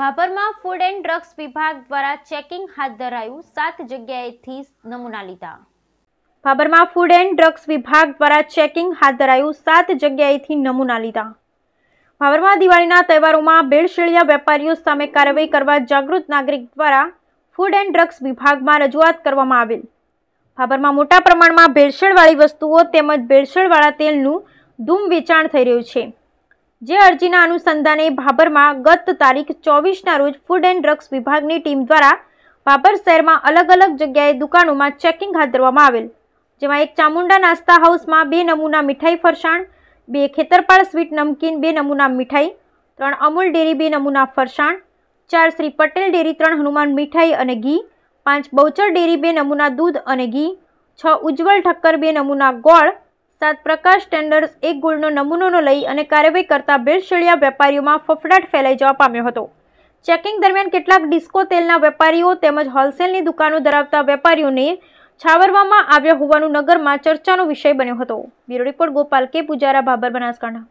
ભાભરમાં food and drugs વિભાગ દ્વારા checking હાથ ધરાયું સાત જગ્યાએથી નમૂના લીધા ભાભરમાં ફૂડ એન્ડ ડ્રગ્સ વિભાગ દ્વારા ચેકિંગ હાથ ધરાયું સાત જગ્યાએથી નમૂના લીધા ભાભરમાં દિવાળીના તહેવારોમાં ભેળસેળિયા વેપારીઓ સામે કાર્યવાહી કરવા જાગૃત નાગરિક દ્વારા ફૂડ એન્ડ ડ્રગ્સ વિભાગમાં રજૂઆત કરવામાં આવેલ ભાભરમાં મોટા પ્રમાણમાં ભેળસેળવાળી વસ્તુઓ તેમજ ભેળસેળવાળા તેલનું ધૂમ વેચાણ થઈ રહ્યું છે જે અરજીના અનુસંધાને ભાભરમાં ગત તારીખ ચોવીસના રોજ ફૂડ એન્ડ ડ્રગ્સ વિભાગની ટીમ દ્વારા ભાભર શહેરમાં અલગ અલગ જગ્યાએ દુકાનોમાં ચેકિંગ હાથ ધરવામાં આવેલ જેમાં એક ચામુંડા નાસ્તા હાઉસમાં બે નમૂના મીઠાઈ ફરસાણ બે ખેતરપાળ સ્વીટ નમકીન બે નમૂના મીઠાઈ ત્રણ અમૂલ ડેરી બે નમૂના ફરસાણ ચાર શ્રી પટેલ ડેરી ત્રણ હનુમાન મીઠાઈ અને ઘી પાંચ બહુચર ડેરી બે નમૂના દૂધ અને ઘી છ ઉજ્જવલ ઠક્કર બે નમૂના ગોળ સાત પ્રકાશ ટેન્ડર્સ એક ગોલ્ડનો નમૂનોનો લઈ અને કાર્યવાહી કરતા ભેળસેળિયા વેપારીઓમાં ફફડાટ ફેલાઈ જવા પામ્યો હતો ચેકિંગ દરમિયાન કેટલાક ડિસ્કો તેલના વેપારીઓ તેમજ હોલસેલની દુકાનો ધરાવતા વેપારીઓને છાવરવામાં આવ્યા હોવાનું નગરમાં ચર્ચાનો વિષય બન્યો હતો બ્યુરો રિપોર્ટ ગોપાલ કે પૂજારા ભાબર બનાસકાંઠા